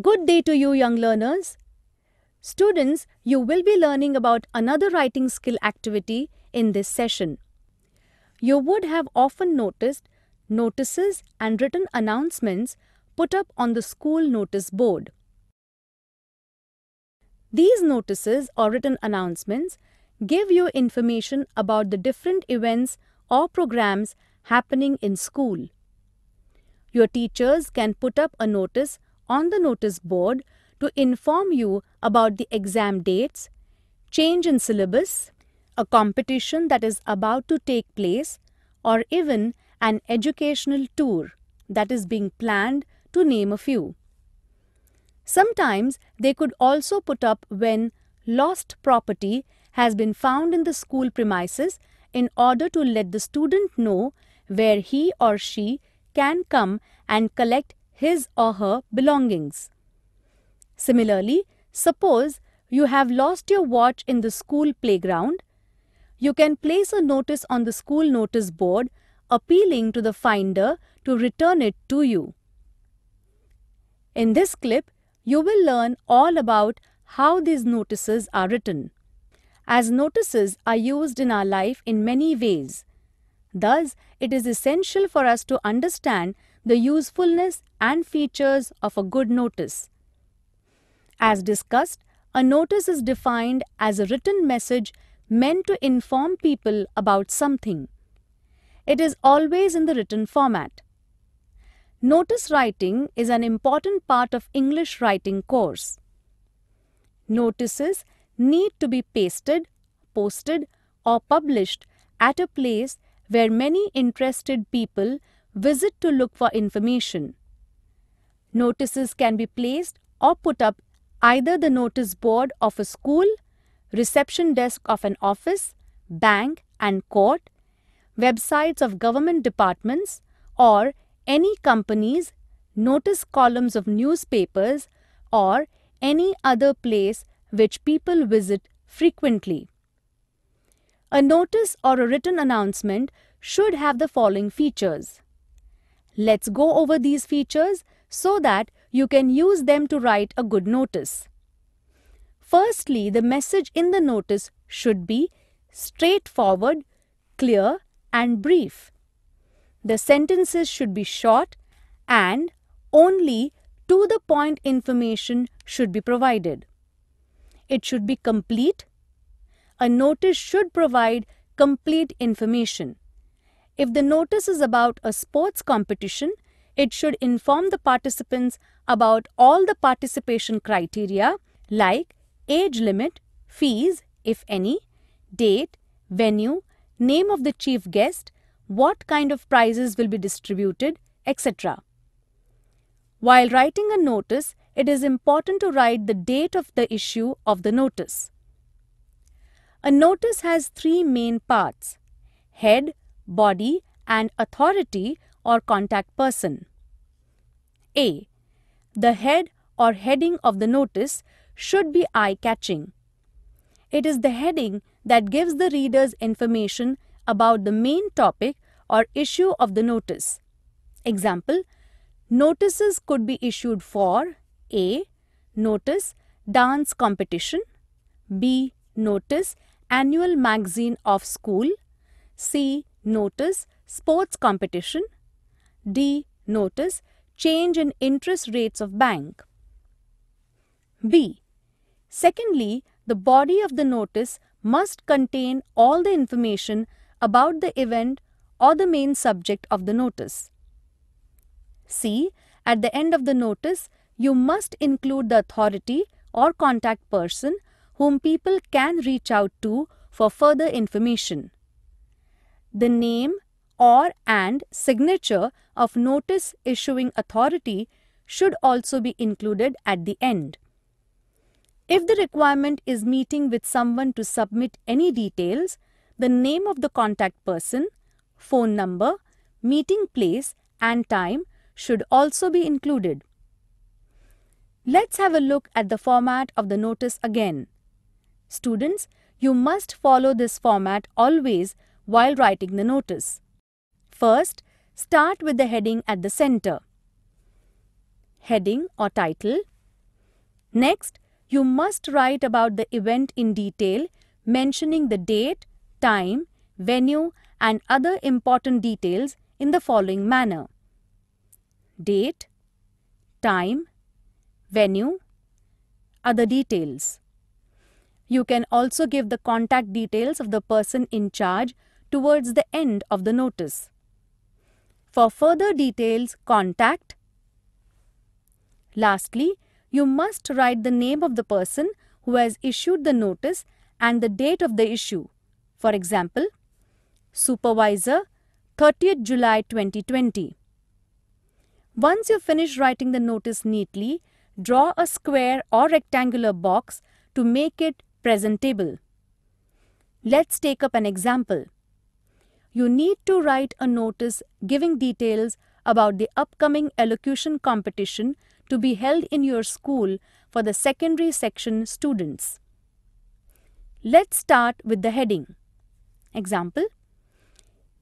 Good day to you, young learners. Students, you will be learning about another writing skill activity in this session. You would have often noticed notices and written announcements put up on the school notice board. These notices or written announcements give you information about the different events or programs happening in school. Your teachers can put up a notice on the notice board to inform you about the exam dates, change in syllabus, a competition that is about to take place, or even an educational tour that is being planned, to name a few. Sometimes they could also put up when lost property has been found in the school premises in order to let the student know where he or she can come and collect his or her belongings. Similarly, suppose you have lost your watch in the school playground, you can place a notice on the school notice board appealing to the finder to return it to you. In this clip, you will learn all about how these notices are written. As notices are used in our life in many ways, thus it is essential for us to understand the usefulness and features of a good notice. As discussed, a notice is defined as a written message meant to inform people about something. It is always in the written format. Notice writing is an important part of English writing course. Notices need to be pasted, posted or published at a place where many interested people visit to look for information. Notices can be placed or put up either the notice board of a school, reception desk of an office, bank and court, websites of government departments or any companies, notice columns of newspapers or any other place which people visit frequently. A notice or a written announcement should have the following features. Let's go over these features so that you can use them to write a good notice. Firstly, the message in the notice should be straightforward, clear and brief. The sentences should be short and only to the point information should be provided. It should be complete. A notice should provide complete information. If the notice is about a sports competition, it should inform the participants about all the participation criteria like age limit, fees, if any, date, venue, name of the chief guest, what kind of prizes will be distributed, etc. While writing a notice, it is important to write the date of the issue of the notice. A notice has three main parts head, body, and authority or contact person. A. The head or heading of the notice should be eye-catching. It is the heading that gives the readers information about the main topic or issue of the notice. Example, notices could be issued for A. Notice Dance Competition B. Notice Annual Magazine of School C. Notice sports competition. D. Notice change in interest rates of bank. B. Secondly, the body of the notice must contain all the information about the event or the main subject of the notice. C. At the end of the notice, you must include the authority or contact person whom people can reach out to for further information the name or and signature of notice issuing authority should also be included at the end. If the requirement is meeting with someone to submit any details, the name of the contact person, phone number, meeting place and time should also be included. Let's have a look at the format of the notice again. Students, you must follow this format always while writing the notice. First, start with the heading at the center. Heading or title. Next, you must write about the event in detail, mentioning the date, time, venue and other important details in the following manner. Date, time, venue, other details. You can also give the contact details of the person in charge towards the end of the notice. For further details, contact. Lastly, you must write the name of the person who has issued the notice and the date of the issue. For example, Supervisor 30th July 2020. Once you finish writing the notice neatly, draw a square or rectangular box to make it presentable. Let's take up an example you need to write a notice giving details about the upcoming elocution competition to be held in your school for the secondary section students. Let's start with the heading. Example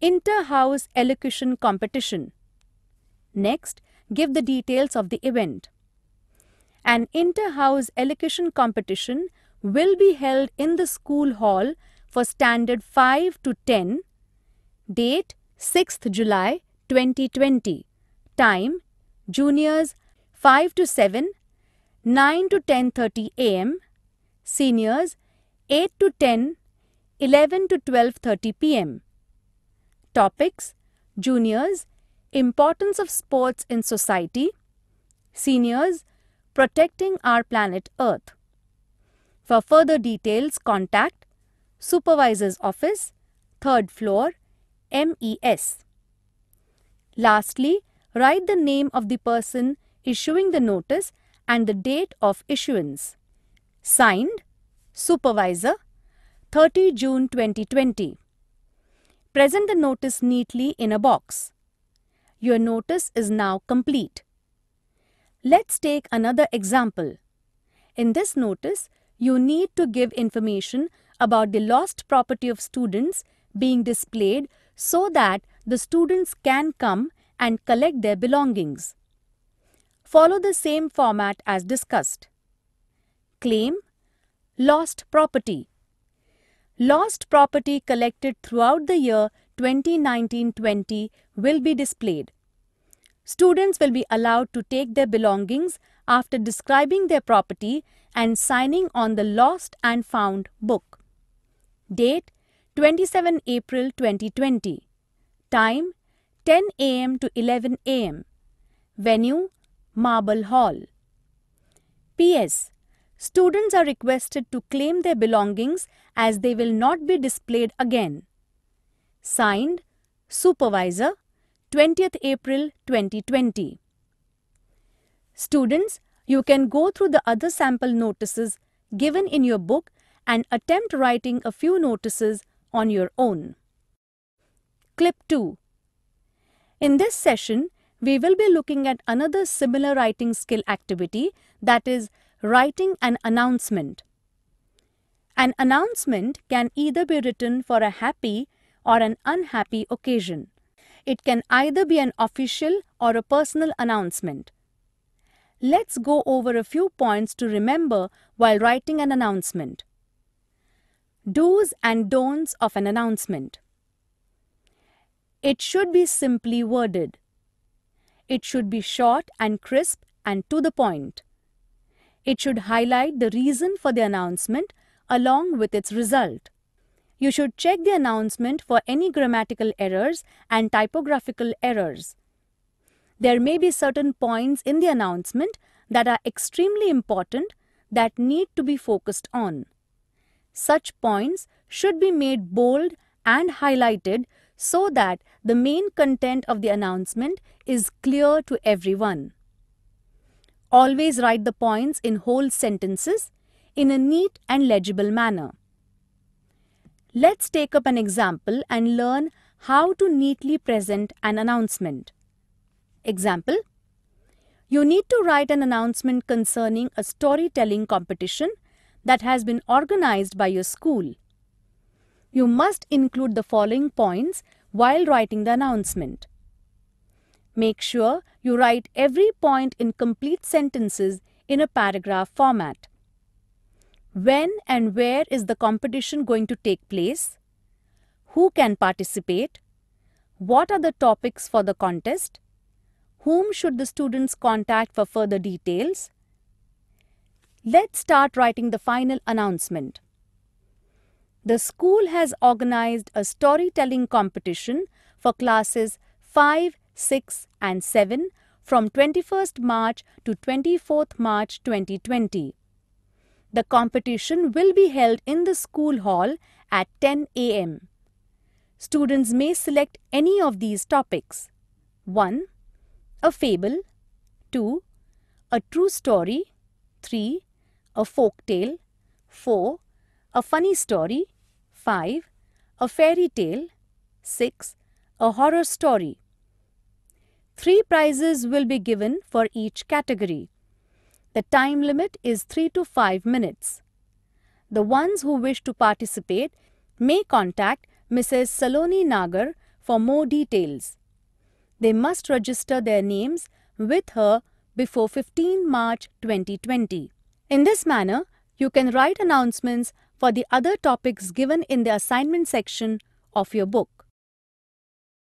Inter-house elocution competition. Next, give the details of the event. An inter-house elocution competition will be held in the school hall for standard 5 to 10 Date 6th July 2020. Time Juniors 5 to 7, 9 to 10:30 a.m. Seniors 8 to 10, 11 to 12:30 p.m. Topics Juniors Importance of sports in society. Seniors Protecting our planet Earth. For further details, contact Supervisor's Office, 3rd floor, MES. Lastly, write the name of the person issuing the notice and the date of issuance. Signed, Supervisor, 30 June 2020. Present the notice neatly in a box. Your notice is now complete. Let's take another example. In this notice, you need to give information about the lost property of students being displayed so that the students can come and collect their belongings. Follow the same format as discussed. Claim Lost Property Lost property collected throughout the year 2019-20 will be displayed. Students will be allowed to take their belongings after describing their property and signing on the Lost and Found book. Date 27 April 2020. Time 10 am to 11 am. Venue Marble Hall. P.S. Students are requested to claim their belongings as they will not be displayed again. Signed, Supervisor, 20th April 2020. Students, you can go through the other sample notices given in your book and attempt writing a few notices on your own. Clip 2 In this session, we will be looking at another similar writing skill activity that is writing an announcement. An announcement can either be written for a happy or an unhappy occasion. It can either be an official or a personal announcement. Let's go over a few points to remember while writing an announcement. Do's and don'ts of an announcement. It should be simply worded. It should be short and crisp and to the point. It should highlight the reason for the announcement along with its result. You should check the announcement for any grammatical errors and typographical errors. There may be certain points in the announcement that are extremely important that need to be focused on. Such points should be made bold and highlighted so that the main content of the announcement is clear to everyone. Always write the points in whole sentences in a neat and legible manner. Let's take up an example and learn how to neatly present an announcement. Example You need to write an announcement concerning a storytelling competition that has been organized by your school. You must include the following points while writing the announcement. Make sure you write every point in complete sentences in a paragraph format. When and where is the competition going to take place? Who can participate? What are the topics for the contest? Whom should the students contact for further details? Let's start writing the final announcement. The school has organized a storytelling competition for classes 5, 6 and 7 from 21st March to 24th March 2020. The competition will be held in the school hall at 10 a.m. Students may select any of these topics. 1. A fable. 2. A true story. 3 a folk tale, 4. A funny story, 5. A fairy tale, 6. A horror story. Three prizes will be given for each category. The time limit is 3 to 5 minutes. The ones who wish to participate may contact Mrs. Saloni Nagar for more details. They must register their names with her before 15 March 2020. In this manner, you can write announcements for the other topics given in the assignment section of your book.